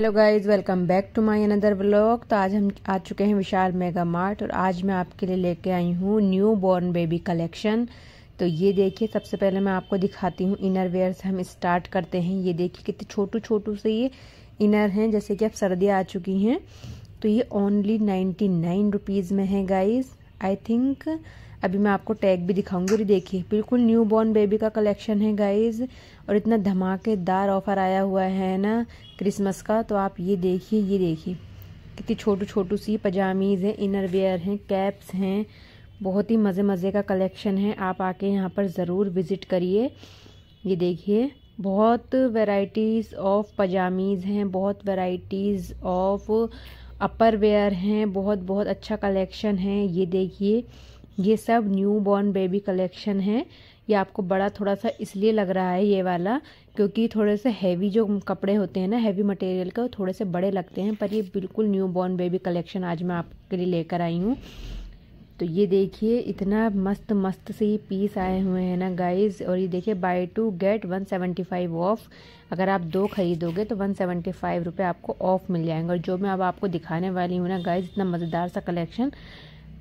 hello guys welcome back to my another vlog तो आज हम आ चुके हैं विशाल मेगा मार्ट और आज मैं आपके लिए लेके आई हूँ न्यू बॉर्न बेबी कलेक्शन तो ये देखिए सबसे पहले मैं आपको दिखाती हूँ इनर वेयर से हम स्टार्ट करते हैं ये देखिए कितने छोटू छोटू से ये इनर हैं जैसे कि अब सर्दियाँ आ चुकी हैं तो ये ओनली नाइन्टी नाइन रुपीज़ में है गाइज़ आई थिंक अभी मैं आपको टैग भी दिखाऊंगी और देखिए बिल्कुल न्यू बॉर्न बेबी का कलेक्शन है गाइज और इतना धमाकेदार ऑफ़र आया हुआ है ना क्रिसमस का तो आप ये देखिए ये देखिए कितनी छोटू छोटू सी पजामीज़ हैं इनर वेयर हैं कैप्स हैं बहुत ही मज़े मज़े का कलेक्शन है आप आके यहाँ पर ज़रूर विज़िट करिए ये देखिए बहुत वेराइटीज़ ऑफ पजामीज़ हैं बहुत वेराइटीज़ ऑफ अपर वेयर हैं बहुत बहुत अच्छा कलेक्शन है ये देखिए ये सब न्यू बॉर्न बेबी कलेक्शन है ये आपको बड़ा थोड़ा सा इसलिए लग रहा है ये वाला क्योंकि थोड़े से हैवी जो कपड़े होते हैं ना हैवी मटेरियल के थोड़े से बड़े लगते हैं पर ये बिल्कुल न्यू बॉर्न बेबी कलेक्शन आज मैं आपके लिए लेकर आई हूँ तो ये देखिए इतना मस्त मस्त से ये पीस आए हुए हैं ना गाइस और ये देखिए बाय टू गेट 175 ऑफ अगर आप दो ख़रीदोगे तो 175 रुपये आपको ऑफ़ मिल जाएंगे और जो मैं अब आपको दिखाने वाली हूँ ना गाइस इतना मज़ेदार सा कलेक्शन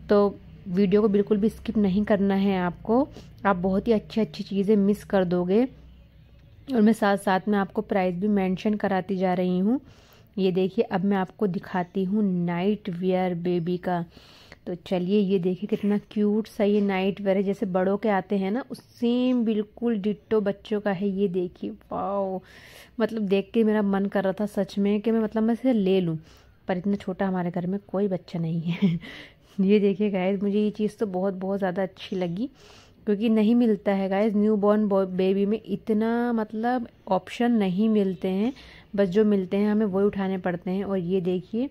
तो वीडियो को बिल्कुल भी स्किप नहीं करना है आपको आप बहुत ही अच्छी अच्छी चीज़ें मिस कर दोगे और मैं साथ साथ में आपको प्राइस भी मेंशन कराती जा रही हूँ ये देखिए अब मैं आपको दिखाती हूँ नाइट वेयर बेबी का तो चलिए ये देखिए कितना क्यूट सा ये नाइट वेयर है जैसे बड़ों के आते हैं ना उस सेम बिल्कुल डिट्टो बच्चों का है ये देखिए वाओ मतलब देख के मेरा मन कर रहा था सच में कि मैं मतलब मैं इसे ले लूँ पर इतना छोटा हमारे घर में कोई बच्चा नहीं है ये देखिए गाइज मुझे ये चीज़ तो बहुत बहुत ज़्यादा अच्छी लगी क्योंकि नहीं मिलता है गायज़ न्यू बॉर्न बेबी में इतना मतलब ऑप्शन नहीं मिलते हैं बस जो मिलते हैं हमें वही उठाने पड़ते हैं और ये देखिए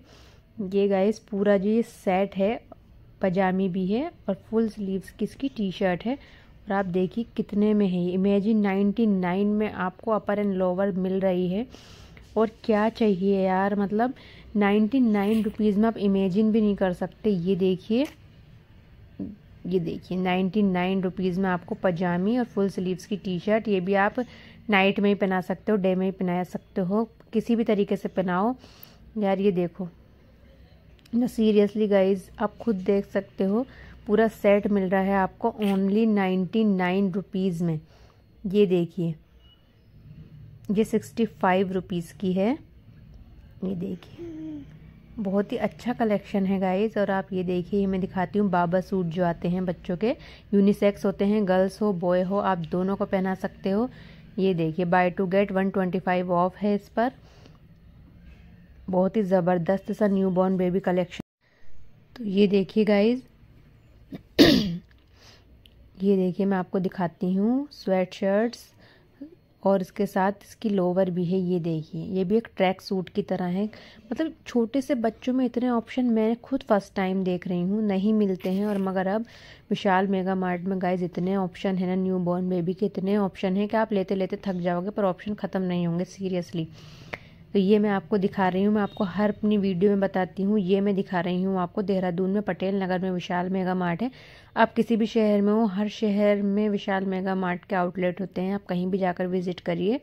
ये गाइज पूरा जो ये सेट है पजामी भी है और फुल स्लीव्स की इसकी टी शर्ट है और आप देखिए कितने में है इमेजिन नाइन्टी नाइन में आपको अपर एंड लोअर मिल रही है और क्या चाहिए यार मतलब नाइन्टी नाइन रुपीज़ में आप इमेजिन भी नहीं कर सकते ये देखिए ये देखिए नाइन्टी नाइन रुपीज़ में आपको पजामी और फुल स्लीव्स की टी शर्ट ये भी आप नाइट में ही पहना सकते हो डे में ही पहना सकते हो किसी भी तरीके से पहनाओ यार ये देखो न सीरियसली गाइज आप खुद देख सकते हो पूरा सेट मिल रहा है आपको ओनली नाइन्टी नाइन रुपीज़ में ये देखिए ये सिक्सटी फाइव रुपीज़ की है ये देखिए बहुत ही अच्छा कलेक्शन है गाइज और आप ये देखिए मैं दिखाती हूँ बाबा सूट जो आते हैं बच्चों के यूनिसेक्स होते हैं गर्ल्स हो बॉय हो आप दोनों को पहना सकते हो ये देखिए buy two get one twenty five off है इस पर बहुत ही ज़बरदस्त सा न्यू बॉर्न बेबी कलेक्शन तो ये देखिए गाइज ये देखिए मैं आपको दिखाती हूँ स्वेट शर्ट्स और इसके साथ इसकी लोवर भी है ये देखिए ये भी एक ट्रैक सूट की तरह है मतलब छोटे से बच्चों में इतने ऑप्शन मैं खुद फर्स्ट टाइम देख रही हूँ नहीं मिलते हैं और मगर अब विशाल मेगा मार्ट में गाइज इतने ऑप्शन है ना न्यू बॉर्न बेबी के इतने ऑप्शन हैं कि आप लेते लेते थक जाओगे पर ऑप्शन ख़त्म नहीं होंगे सीरियसली तो ये मैं आपको दिखा रही हूँ मैं आपको हर अपनी वीडियो में बताती हूँ ये मैं दिखा रही हूँ आपको देहरादून में पटेल नगर में विशाल मेगा मार्ट है आप किसी भी शहर में हो हर शहर में विशाल मेगा मार्ट के आउटलेट होते हैं आप कहीं भी जाकर विज़िट करिए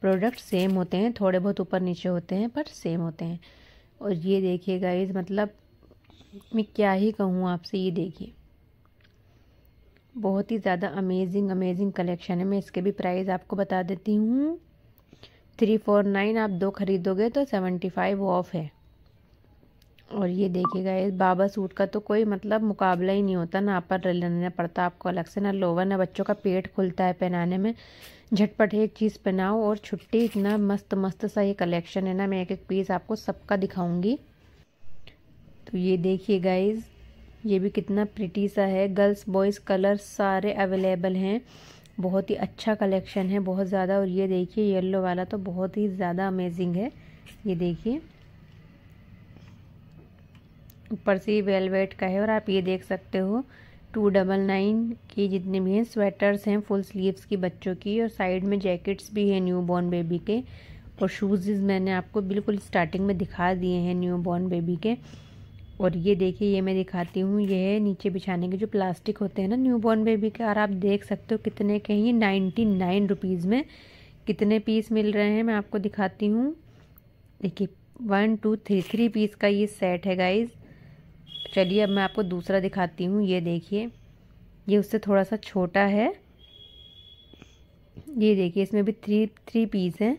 प्रोडक्ट सेम होते हैं थोड़े बहुत ऊपर नीचे होते हैं पर सेम होते हैं और ये देखिए गाइज मतलब मैं क्या ही कहूँ आपसे ये देखिए बहुत ही ज़्यादा अमेजिंग अमेजिंग कलेक्शन है मैं इसके भी प्राइस आपको बता देती हूँ थ्री फोर नाइन आप दो ख़रीदोगे तो सेवेंटी फाइव ऑफ है और ये देखिएगा इस बाबा सूट का तो कोई मतलब मुकाबला ही नहीं होता ना पर लेना पड़ता आपको अलग से ना लोवर ना बच्चों का पेट खुलता है पहनाने में झटपट एक चीज़ पहनाओ और छुट्टी इतना मस्त मस्त सा ये कलेक्शन है ना मैं एक एक पीस आपको सबका दिखाऊंगी तो ये देखिए गाइज ये भी कितना प्रिटी सा है गर्ल्स बॉयज़ कलर सारे अवेलेबल हैं बहुत ही अच्छा कलेक्शन है बहुत ज़्यादा और ये देखिए येलो वाला तो बहुत ही ज़्यादा अमेजिंग है ये देखिए ऊपर से वेलवेट का है और आप ये देख सकते हो टू डबल नाइन की जितने भी हैं स्वेटर्स हैं फुल स्लीव्स की बच्चों की और साइड में जैकेट्स भी हैं न्यू बॉर्न बेबी के और शूज़ मैंने आपको बिल्कुल स्टार्टिंग में दिखा दिए हैं न्यू बॉर्न बेबी के और ये देखिए ये मैं दिखाती हूँ ये है नीचे बिछाने के जो प्लास्टिक होते हैं ना न्यू बॉर्न बेबी के और आप देख सकते हो कितने के ये नाइन्टी नाइन रुपीज़ में कितने पीस मिल रहे हैं मैं आपको दिखाती हूँ देखिए one two three three piece का ये सेट है गाइज चलिए अब मैं आपको दूसरा दिखाती हूँ ये देखिए ये उससे थोड़ा सा छोटा है ये देखिए इसमें भी थ्री थ्री पीस हैं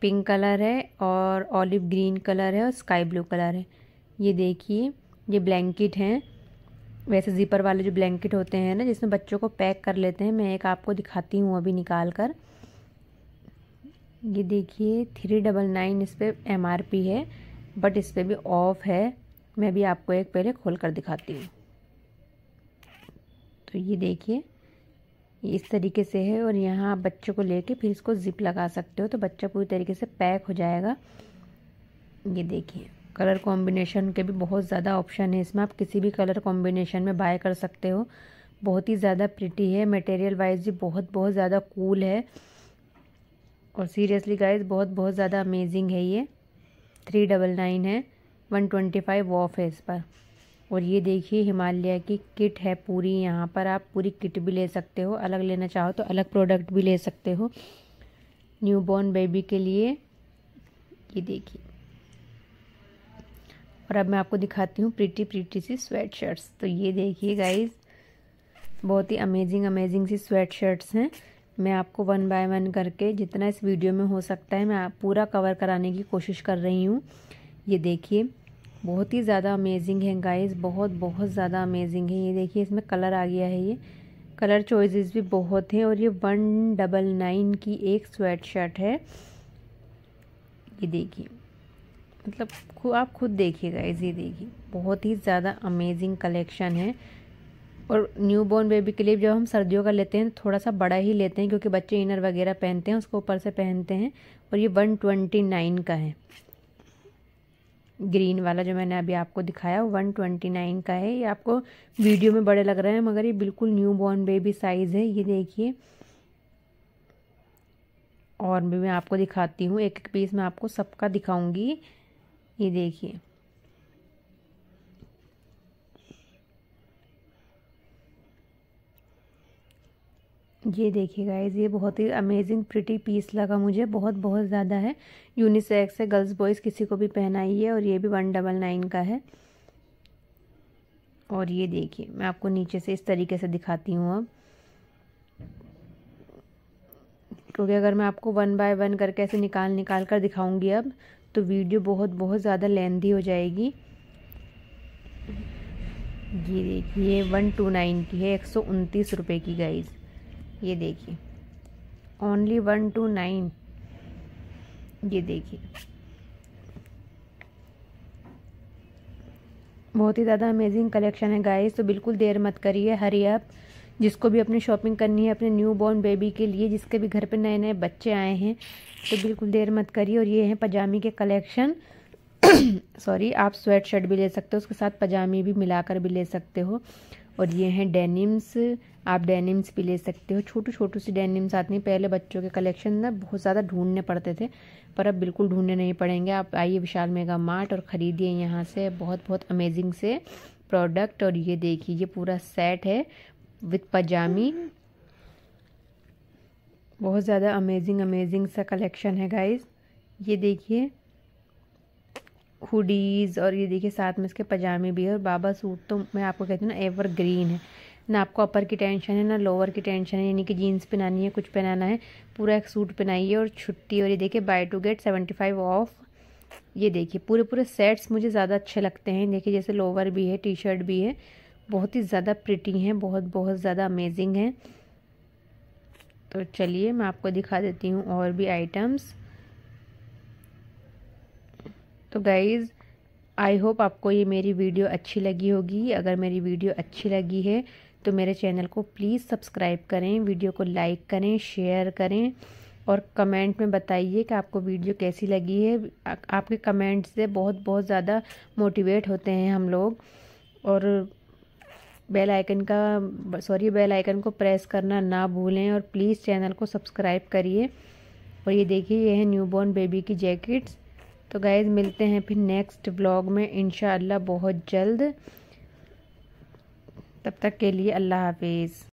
पिंक कलर है और ऑलिव ग्रीन कलर है और स्काई ब्लू कलर है ये देखिए ये ब्लैंकेट हैं वैसे ज़ीपर वाले जो ब्लैंकेट होते हैं ना जिसमें बच्चों को पैक कर लेते हैं मैं एक आपको दिखाती हूँ अभी निकाल कर ये देखिए थ्री डबल नाइन इस पर एम है बट इस पर भी ऑफ़ है मैं भी आपको एक पहले खोल कर दिखाती हूँ तो ये देखिए इस तरीके से है और यहाँ आप बच्चों को लेके फिर इसको ज़िप लगा सकते हो तो बच्चा पूरी तरीके से पैक हो जाएगा ये देखिए कलर कॉम्बिनेशन के भी बहुत ज़्यादा ऑप्शन है इसमें आप किसी भी कलर कॉम्बिनेशन में बाय कर सकते हो बहुत ही ज़्यादा प्रिटी है मटेरियल वाइज भी बहुत बहुत ज़्यादा कूल है और सीरियसली गाइज बहुत बहुत ज़्यादा अमेजिंग है ये थ्री डबल नाइन है वन ट्वेंटी फाइव ऑफ है इस पर और ये देखिए हिमालय की किट है पूरी यहाँ पर आप पूरी किट भी ले सकते हो अलग लेना चाहो तो अलग प्रोडक्ट भी ले सकते हो न्यू बॉर्न बेबी के लिए ये देखिए और अब मैं आपको दिखाती हूँ प्रिटी प्रिटी सी स्वेट शर्ट्स तो ये देखिए गाइज बहुत ही अमेजिंग अमेजिंग सी स्वेट शर्ट्स हैं मैं आपको वन बाय वन करके जितना इस वीडियो में हो सकता है मैं पूरा कवर कराने की कोशिश कर रही हूँ ये देखिए बहुत ही ज़्यादा अमेजिंग है गाइज़ बहुत बहुत ज़्यादा अमेजिंग है ये देखिए इसमें कलर आ गया है ये कलर चॉइसेस भी बहुत हैं और ये वन डबल नाइन की एक स्वेट शर्ट है ये देखिए मतलब आप खुद देखिएगा ये देखिए बहुत ही ज़्यादा अमेजिंग कलेक्शन है और न्यू बॉर्न बेबी के लिए जब हम सर्दियों का लेते हैं थोड़ा सा बड़ा ही लेते हैं क्योंकि बच्चे इनर वगैरह पहनते हैं उसको ऊपर से पहनते हैं और ये वन ट्वेंटी नाइन का है ग्रीन वाला जो मैंने अभी आपको दिखाया वन ट्वेंटी नाइन का है ये आपको वीडियो में बड़े लग रहे हैं मगर ये बिल्कुल न्यू बॉर्न बेबी साइज़ है ये देखिए और भी मैं आपको दिखाती हूँ एक एक पीस मैं आपको सबका दिखाऊँगी ये देखिए ये देखिए गाइज ये बहुत ही अमेजिंग प्रिटी पीस लगा मुझे बहुत बहुत ज़्यादा है यूनिसेक्स है गर्ल्स बॉयज़ किसी को भी पहनाइए और ये भी वन डबल नाइन का है और ये देखिए मैं आपको नीचे से इस तरीके से दिखाती हूँ अब क्योंकि अगर मैं आपको वन बाय वन करके ऐसे निकाल निकाल कर दिखाऊंगी अब तो वीडियो बहुत बहुत ज़्यादा लेंदी हो जाएगी ये देखिए वन टू नाइन की है एक सौ उनतीस रुपये की गाइस ये देखिए ओनली वन टू नाइन ये देखिए बहुत ही ज़्यादा अमेजिंग कलेक्शन है गाइस तो बिल्कुल देर मत करिए हरी आप जिसको भी अपनी शॉपिंग करनी है अपने न्यू बॉर्न बेबी के लिए जिसके भी घर पे नए नए बच्चे आए हैं तो बिल्कुल देर मत करिए और ये हैं पजामी के कलेक्शन सॉरी आप स्वेट शर्ट भी ले सकते हो उसके साथ पजामी भी मिलाकर भी ले सकते हो और ये हैं डेनिम्स आप डेनिम्स भी ले सकते हो छोटू छोटू सी डेनिम्स आते हैं पहले बच्चों के कलेक्शन ना बहुत ज़्यादा ढूंढने पड़ते थे पर अब बिल्कुल ढूंढने नहीं पड़ेंगे आप आइए विशाल मेगा मार्ट और ख़रीदिए यहाँ से बहुत बहुत अमेजिंग से प्रोडक्ट और ये देखिए ये पूरा सेट है विथ पजामी बहुत ज़्यादा अमेजिंग अमेजिंग सा कलेक्शन है गाइस ये देखिए हुडीज़ और ये देखिए साथ में इसके पजामे भी है और बाबा सूट तो मैं आपको कहती हूँ ना एवर ग्रीन है ना आपको अपर की टेंशन है ना लोअर की टेंशन है यानी कि जीन्स पहनानी है कुछ पहनाना है पूरा एक सूट पहनाइए और छुट्टी और ये देखिए buy two get seventy five off ये देखिए पूरे पूरे सेट्स मुझे ज़्यादा अच्छे लगते हैं देखिए जैसे लोअर भी है टी शर्ट भी है बहुत ही ज़्यादा प्रिटी हैं बहुत बहुत ज़्यादा अमेजिंग हैं तो चलिए मैं आपको दिखा देती हूँ और भी आइटम्स तो गाइज़ आई होप आपको ये मेरी वीडियो अच्छी लगी होगी अगर मेरी वीडियो अच्छी लगी है तो मेरे चैनल को प्लीज़ सब्सक्राइब करें वीडियो को लाइक करें शेयर करें और कमेंट में बताइए कि आपको वीडियो कैसी लगी है आपके कमेंट से बहुत बहुत ज़्यादा मोटिवेट होते हैं हम लोग और बेल आइकन का सॉरी बेल आइकन को प्रेस करना ना भूलें और प्लीज़ चैनल को सब्सक्राइब करिए और ये देखिए ये है न्यू बॉर्न बेबी की जैकेट्स तो गाइज मिलते हैं फिर नेक्स्ट ब्लॉग में इन बहुत जल्द तब तक के लिए अल्लाह हाफिज़